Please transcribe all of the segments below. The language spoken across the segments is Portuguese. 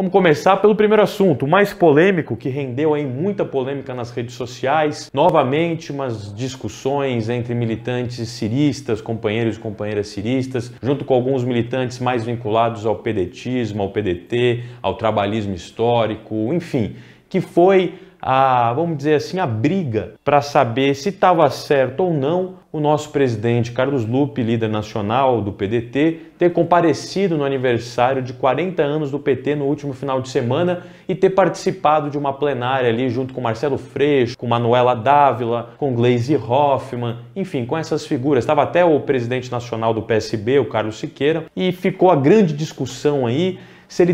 Vamos começar pelo primeiro assunto, mais polêmico, que rendeu aí muita polêmica nas redes sociais. Novamente, umas discussões entre militantes ciristas, companheiros e companheiras ciristas, junto com alguns militantes mais vinculados ao pedetismo, ao PDT, ao trabalhismo histórico, enfim, que foi a, vamos dizer assim, a briga para saber se estava certo ou não o nosso presidente Carlos Lupe, líder nacional do PDT, ter comparecido no aniversário de 40 anos do PT no último final de semana e ter participado de uma plenária ali junto com Marcelo Freixo, com Manuela Dávila, com Gleisi Hoffmann, enfim, com essas figuras. Estava até o presidente nacional do PSB, o Carlos Siqueira, e ficou a grande discussão aí se ele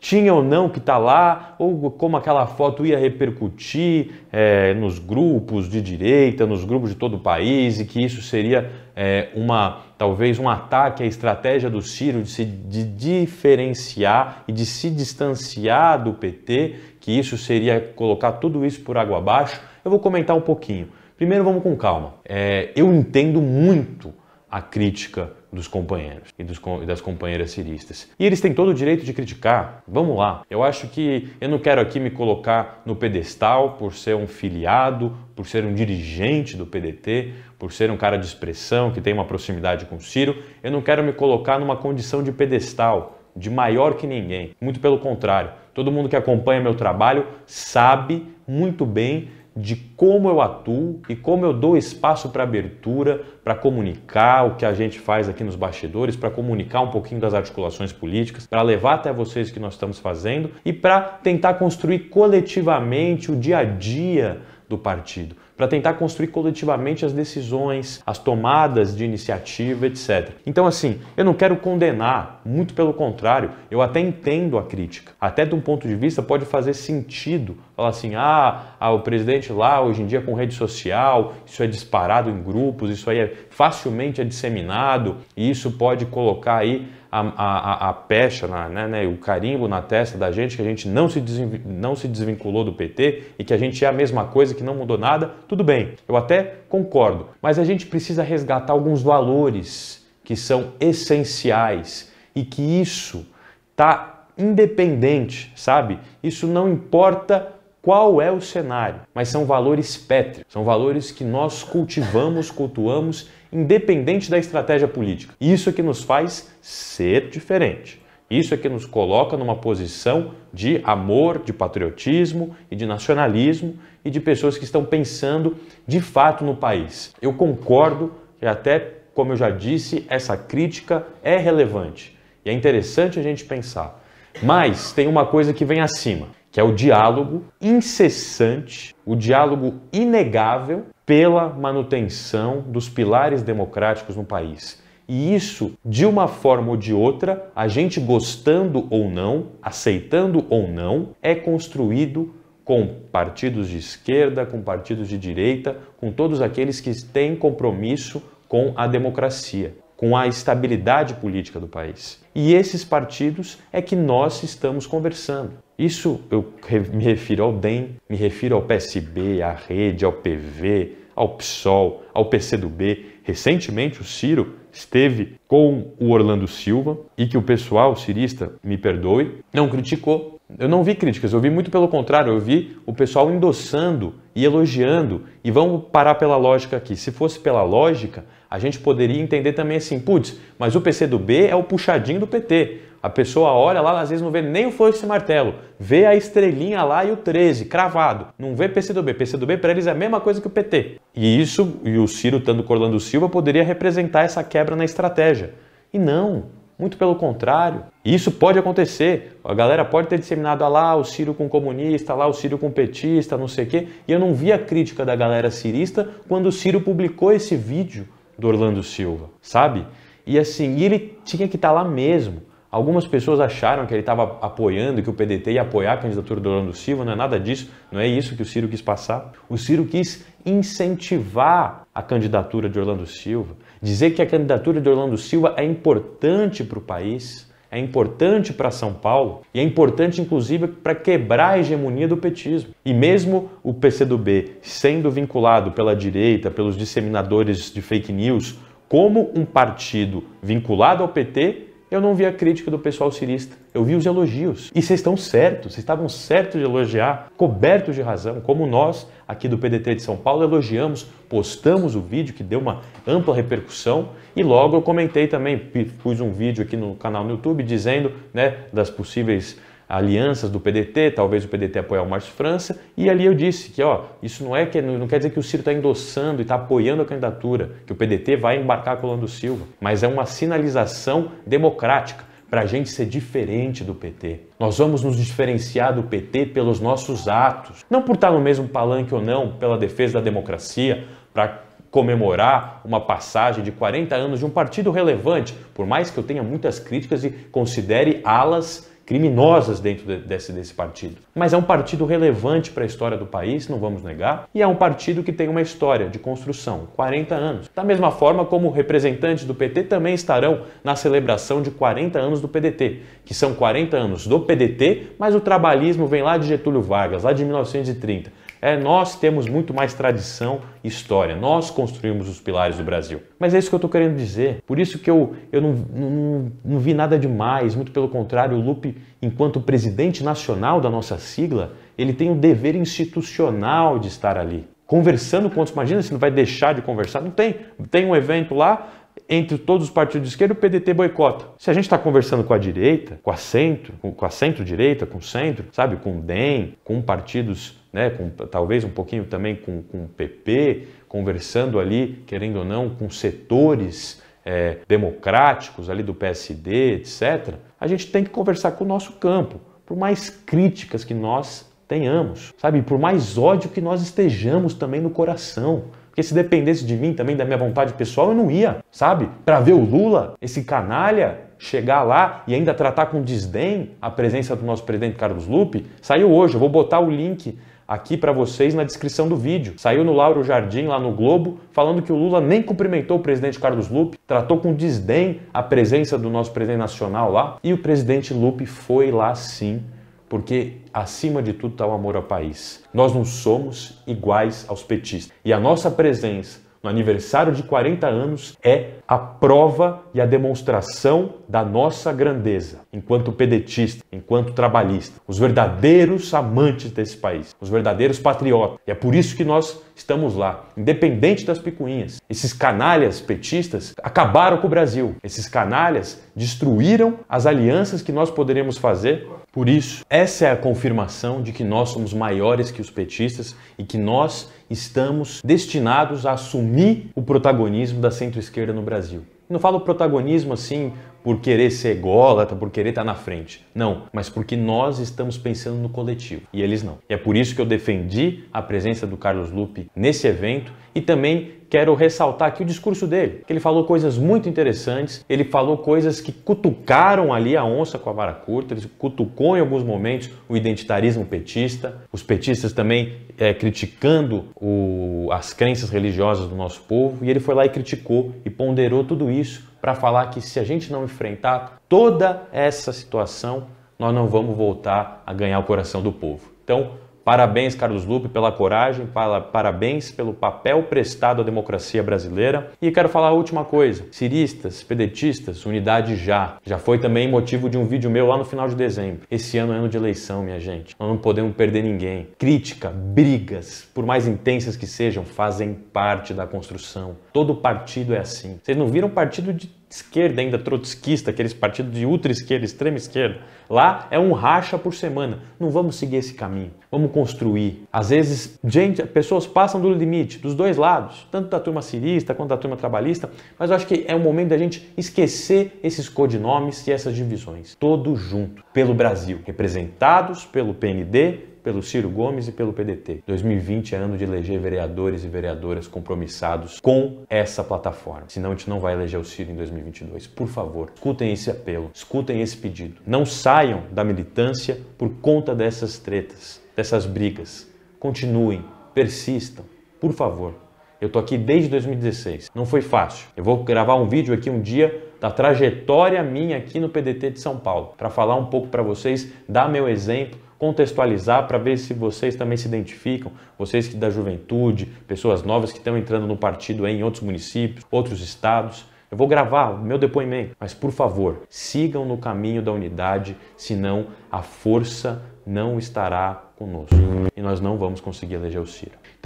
tinha ou não que está lá, ou como aquela foto ia repercutir é, nos grupos de direita, nos grupos de todo o país, e que isso seria é, uma talvez um ataque à estratégia do Ciro de se de diferenciar e de se distanciar do PT, que isso seria colocar tudo isso por água abaixo. Eu vou comentar um pouquinho. Primeiro, vamos com calma. É, eu entendo muito a crítica dos companheiros e, dos, e, das companheiras ciristas. E eles têm todo o direito de criticar. Vamos lá. Eu acho que eu não quero aqui me colocar no pedestal por ser um filiado, por ser um dirigente do PDT, por ser um cara de expressão que tem uma proximidade com o Ciro. Eu não quero me colocar numa condição de pedestal, de maior que ninguém. Muito pelo contrário. Todo mundo que acompanha meu trabalho sabe muito bem de como eu atuo e como eu dou espaço para abertura, para comunicar o que a gente faz aqui nos bastidores, para comunicar um pouquinho das articulações políticas, para levar até vocês o que nós estamos fazendo e para tentar construir coletivamente o dia a dia do partido para tentar construir coletivamente as decisões, as tomadas de iniciativa, etc. Então, assim, eu não quero condenar, muito pelo contrário, eu até entendo a crítica. Até de um ponto de vista pode fazer sentido falar assim: ah, ah o presidente lá hoje em dia com rede social, isso é disparado em grupos, isso aí é facilmente é disseminado e isso pode colocar aí a, a, a pecha, né, né, o carimbo na testa da gente que a gente não se, não se desvinculou do PT e que a gente é a mesma coisa, que não mudou nada, tudo bem, eu até concordo, mas a gente precisa resgatar alguns valores que são essenciais e que isso está independente, sabe? Isso não importa qual é o cenário, mas são valores pétreos, são valores que nós cultivamos, cultuamos, independente da estratégia política. Isso é que nos faz ser diferente. Isso é que nos coloca numa posição de amor, de patriotismo e de nacionalismo e de pessoas que estão pensando de fato no país. Eu concordo que até, como eu já disse, essa crítica é relevante e é interessante a gente pensar. Mas tem uma coisa que vem acima, que é o diálogo incessante, o diálogo inegável pela manutenção dos pilares democráticos no país. E isso, de uma forma ou de outra, a gente gostando ou não, aceitando ou não, é construído com partidos de esquerda, com partidos de direita, com todos aqueles que têm compromisso com a democracia com a estabilidade política do país. E esses partidos é que nós estamos conversando. Isso eu me refiro ao DEM, me refiro ao PSB, à Rede, ao PV, ao PSOL, ao PCdoB. Recentemente, o Ciro esteve com o Orlando Silva e que o pessoal cirista, me perdoe, não criticou. Eu não vi críticas, eu vi muito pelo contrário, eu vi o pessoal endossando e elogiando. E vamos parar pela lógica aqui. Se fosse pela lógica, a gente poderia entender também assim, putz, mas o PCdoB é o puxadinho do PT. A pessoa olha lá, às vezes não vê nem o foice e martelo, vê a estrelinha lá e o 13 cravado, não vê PCdoB. PCdoB para eles é a mesma coisa que o PT. E isso, e o Ciro Tando Corlando Silva poderia representar essa quebra na estratégia. E não, muito pelo contrário. Isso pode acontecer. A galera pode ter disseminado ah lá o Ciro com comunista, lá o Ciro com petista, não sei o quê. E eu não vi a crítica da galera cirista quando o Ciro publicou esse vídeo do Orlando Silva, sabe? E assim, e ele tinha que estar tá lá mesmo. Algumas pessoas acharam que ele estava apoiando, que o PDT ia apoiar a candidatura do Orlando Silva, não é nada disso, não é isso que o Ciro quis passar. O Ciro quis incentivar a candidatura de Orlando Silva, dizer que a candidatura de Orlando Silva é importante para o país, é importante para São Paulo e é importante, inclusive, para quebrar a hegemonia do petismo. E mesmo o PCdoB sendo vinculado pela direita, pelos disseminadores de fake news, como um partido vinculado ao PT, eu não vi a crítica do pessoal cirista, eu vi os elogios. E vocês estão certos, vocês estavam certos de elogiar, cobertos de razão, como nós aqui do PDT de São Paulo elogiamos, postamos o vídeo que deu uma ampla repercussão e logo eu comentei também, pus um vídeo aqui no canal no YouTube dizendo, né, das possíveis alianças do PDT, talvez o PDT apoiar o Márcio França, e ali eu disse que ó, isso não é que não quer dizer que o Ciro está endossando e está apoiando a candidatura, que o PDT vai embarcar com o Lando Silva, mas é uma sinalização democrática para a gente ser diferente do PT. Nós vamos nos diferenciar do PT pelos nossos atos, não por estar no mesmo palanque ou não, pela defesa da democracia, para comemorar uma passagem de 40 anos de um partido relevante, por mais que eu tenha muitas críticas e considere alas criminosas dentro desse, desse partido. Mas é um partido relevante para a história do país, não vamos negar, e é um partido que tem uma história de construção, 40 anos. Da mesma forma como representantes do PT também estarão na celebração de 40 anos do PDT, que são 40 anos do PDT, mas o trabalhismo vem lá de Getúlio Vargas, lá de 1930. É, nós temos muito mais tradição e história, nós construímos os pilares do Brasil. Mas é isso que eu estou querendo dizer. Por isso que eu, eu não, não, não vi nada demais, muito pelo contrário, o Lupe, enquanto presidente nacional da nossa sigla, ele tem um dever institucional de estar ali. Conversando com outros, imagina se não vai deixar de conversar. Não tem. Tem um evento lá, entre todos os partidos de esquerda, o PDT boicota. Se a gente está conversando com a direita, com a centro, com a centro-direita, com o centro, sabe, com o DEM, com partidos, né, com, talvez um pouquinho também com, com o PP, conversando ali, querendo ou não, com setores é, democráticos ali do PSD, etc., a gente tem que conversar com o nosso campo, por mais críticas que nós tenhamos, sabe, por mais ódio que nós estejamos também no coração. Porque se dependesse de mim também, da minha vontade pessoal, eu não ia, sabe? Para ver o Lula, esse canalha, chegar lá e ainda tratar com desdém a presença do nosso presidente Carlos Lupe, saiu hoje. Eu vou botar o link aqui para vocês na descrição do vídeo. Saiu no Lauro Jardim, lá no Globo, falando que o Lula nem cumprimentou o presidente Carlos Lupe, tratou com desdém a presença do nosso presidente nacional lá, e o presidente Lupe foi lá sim porque acima de tudo está o amor ao país. Nós não somos iguais aos petistas. E a nossa presença no aniversário de 40 anos é a prova e a demonstração da nossa grandeza, enquanto pedetista, enquanto trabalhista, os verdadeiros amantes desse país, os verdadeiros patriotas. E é por isso que nós estamos lá, independente das picuinhas. Esses canalhas petistas acabaram com o Brasil. Esses canalhas destruíram as alianças que nós poderíamos fazer por isso, essa é a confirmação de que nós somos maiores que os petistas e que nós estamos destinados a assumir o protagonismo da centro-esquerda no Brasil. Não falo protagonismo assim por querer ser ególatra, por querer estar tá na frente. Não, mas porque nós estamos pensando no coletivo e eles não. E é por isso que eu defendi a presença do Carlos Lupe nesse evento e também quero ressaltar aqui o discurso dele, que ele falou coisas muito interessantes, ele falou coisas que cutucaram ali a onça com a vara curta, ele cutucou em alguns momentos o identitarismo petista, os petistas também é, criticando o, as crenças religiosas do nosso povo, e ele foi lá e criticou e ponderou tudo isso isso para falar que se a gente não enfrentar toda essa situação, nós não vamos voltar a ganhar o coração do povo. Então, Parabéns, Carlos Lupe, pela coragem, parabéns pelo papel prestado à democracia brasileira. E quero falar a última coisa: ciristas, pedetistas, unidade já. Já foi também motivo de um vídeo meu lá no final de dezembro. Esse ano é ano de eleição, minha gente. Nós não podemos perder ninguém. Crítica, brigas, por mais intensas que sejam, fazem parte da construção. Todo partido é assim. Vocês não viram partido de esquerda ainda trotskista, aqueles partidos de ultra-esquerda, extrema-esquerda, lá é um racha por semana. Não vamos seguir esse caminho, vamos construir. Às vezes, gente, pessoas passam do limite, dos dois lados, tanto da turma cirista quanto da turma trabalhista, mas eu acho que é o momento da gente esquecer esses codinomes e essas divisões, todos juntos, pelo Brasil, representados pelo PND, pelo Ciro Gomes e pelo PDT. 2020 é ano de eleger vereadores e vereadoras compromissados com essa plataforma. Senão a gente não vai eleger o Ciro em 2022. Por favor, escutem esse apelo, escutem esse pedido. Não saiam da militância por conta dessas tretas, dessas brigas. Continuem, persistam, por favor. Eu tô aqui desde 2016. Não foi fácil. Eu vou gravar um vídeo aqui um dia da trajetória minha aqui no PDT de São Paulo, para falar um pouco para vocês, dar meu exemplo, contextualizar para ver se vocês também se identificam, vocês que da juventude, pessoas novas que estão entrando no partido em outros municípios, outros estados. Eu vou gravar o meu depoimento, mas por favor, sigam no caminho da unidade, senão a força não estará conosco e nós não vamos conseguir eleger o Ciro. Então,